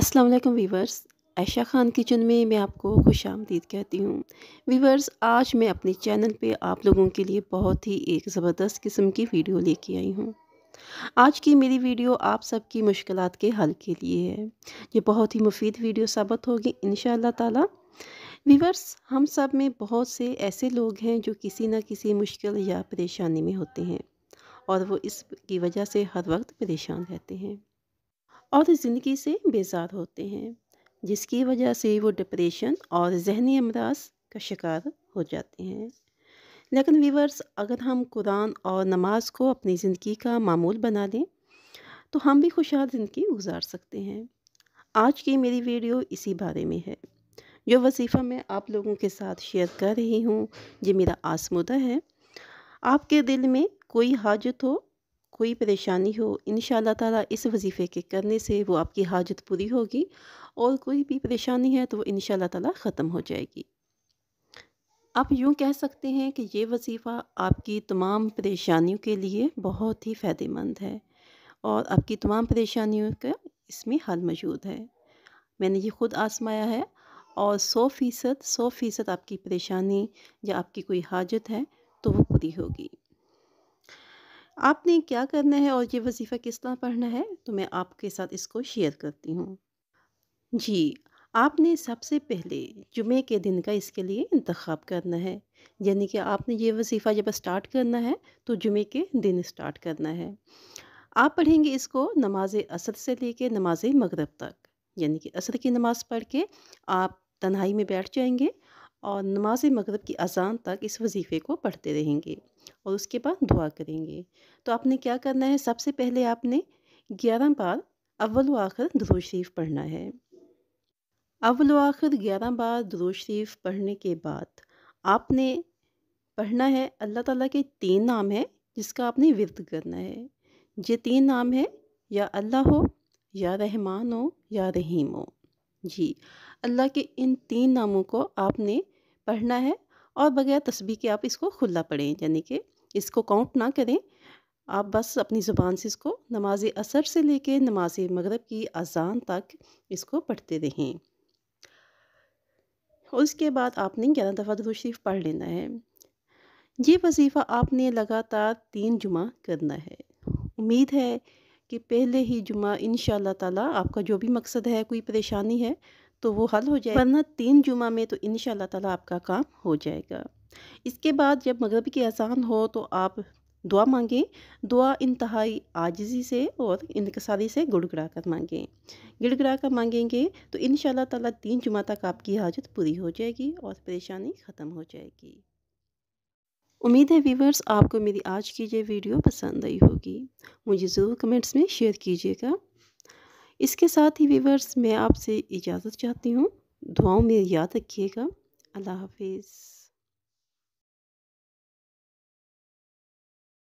अस्सलाम वालेकुम viewers Ayesha Khan kitchen में मैं आपको खुश आमदीद कहती हूँ वीवर्स आज मैं अपने चैनल पे आप लोगों के लिए बहुत ही एक ज़बरदस्त किस्म की वीडियो लेके आई हूँ आज की मेरी वीडियो आप सबकी मुश्किल के हल के लिए है ये बहुत ही मुफीद वीडियो साबित होगी इन ताला वीवर्स हम सब में बहुत से ऐसे लोग हैं जो किसी न किसी मुश्किल या परेशानी में होते हैं और वो इसकी वजह से हर वक्त परेशान रहते हैं और ज़िंदगी से बेजार होते हैं जिसकी वजह से वो डिप्रेशन और जहनी अमराज का शिकार हो जाते हैं लेकिन वीवर्स अगर हम कुरान और नमाज को अपनी ज़िंदगी का मामूल बना लें तो हम भी खुशहाल ज़िंदगी गुजार सकते हैं आज की मेरी वीडियो इसी बारे में है जो वजीफ़ा मैं आप लोगों के साथ शेयर कर रही हूँ ये मेरा आसमुदा है आपके दिल में कोई हाजत हो कोई परेशानी हो इन शाह इस वजीफ़े के करने से वो आपकी हाजत पूरी होगी और कोई भी परेशानी है तो वो इन तला ख़त्म हो जाएगी आप यूँ कह सकते हैं कि ये वजीफ़ा आपकी तमाम परेशानियों के लिए बहुत ही फ़ायदेमंद है और आपकी तमाम परेशानियों का इसमें हल मौजूद है मैंने ये ख़ुद आजमाया है और सौ फ़ीसद सौ फ़ीसद आपकी परेशानी या आपकी कोई हाजत है तो वो पूरी होगी आपने क्या करना है और ये वजीफ़ा किस तरह पढ़ना है तो मैं आपके साथ इसको शेयर करती हूँ जी आपने सबसे पहले जुमे के दिन का इसके लिए इंतखब करना है यानी कि आपने ये वजीफ़ा जब स्टार्ट करना है तो जुमे के दिन स्टार्ट करना है आप पढ़ेंगे इसको नमाज असर से लेके नमाज मगरब तक यानी कि असर की नमाज़ पढ़ के आप तन्हाई में बैठ जाएंगे और नमाज मगरब की अजान तक इस वजीफ़े को पढ़ते रहेंगे और उसके बाद दुआ करेंगे तो आपने क्या करना है सबसे पहले आपने ग्यारह बार अव्वल आखिर दरूज शरीफ पढ़ना है अव्वल आखिर ग्यारह बार दरूज शरीफ पढ़ने के बाद आपने पढ़ना है अल्लाह ताला के तीन नाम है जिसका आपने विरद करना है ये तीन नाम है या अल्लाह हो या रहमान हो या रहीम हो जी अल्लाह के इन तीन नामों को आपने पढ़ना है और बगैर तस्बी के आप इसको खुला पढ़ें यानी कि इसको काउंट ना करें आप बस अपनी ज़ुबान से इसको नमाज असर से लेके नमाज मगरब की अजान तक इसको पढ़ते रहें उसके बाद आपने ग्यारह दफ़ा दरुद शरीफ पढ़ लेना है ये वजीफ़ा आपने लगातार तीन जुमा करना है उम्मीद है कि पहले ही जुमा इन ताला आपका जो भी मकसद है कोई परेशानी है तो वो हल हो जाए वरना तीन जुमा में तो इन तला आपका काम हो जाएगा इसके बाद जब मगरब की आसान हो तो आप दुआ मांगें दुआ इंतहाई आजजी से और इनकसारी से गुड़गड़ा कर मांगें गिड़गड़ा कर मांगेंगे तो इन ताला तीन जुमा तक आपकी हाजत पूरी हो जाएगी और परेशानी ख़त्म हो जाएगी उम्मीद है व्यूवर्स आपको मेरी आज की ये वीडियो पसंद आई होगी मुझे ज़रूर कमेंट्स में शेयर कीजिएगा इसके साथ ही वीवर्स मैं आपसे इजाज़त चाहती हूँ दुआओं में याद रखिएगा अल्लाह हाफिज़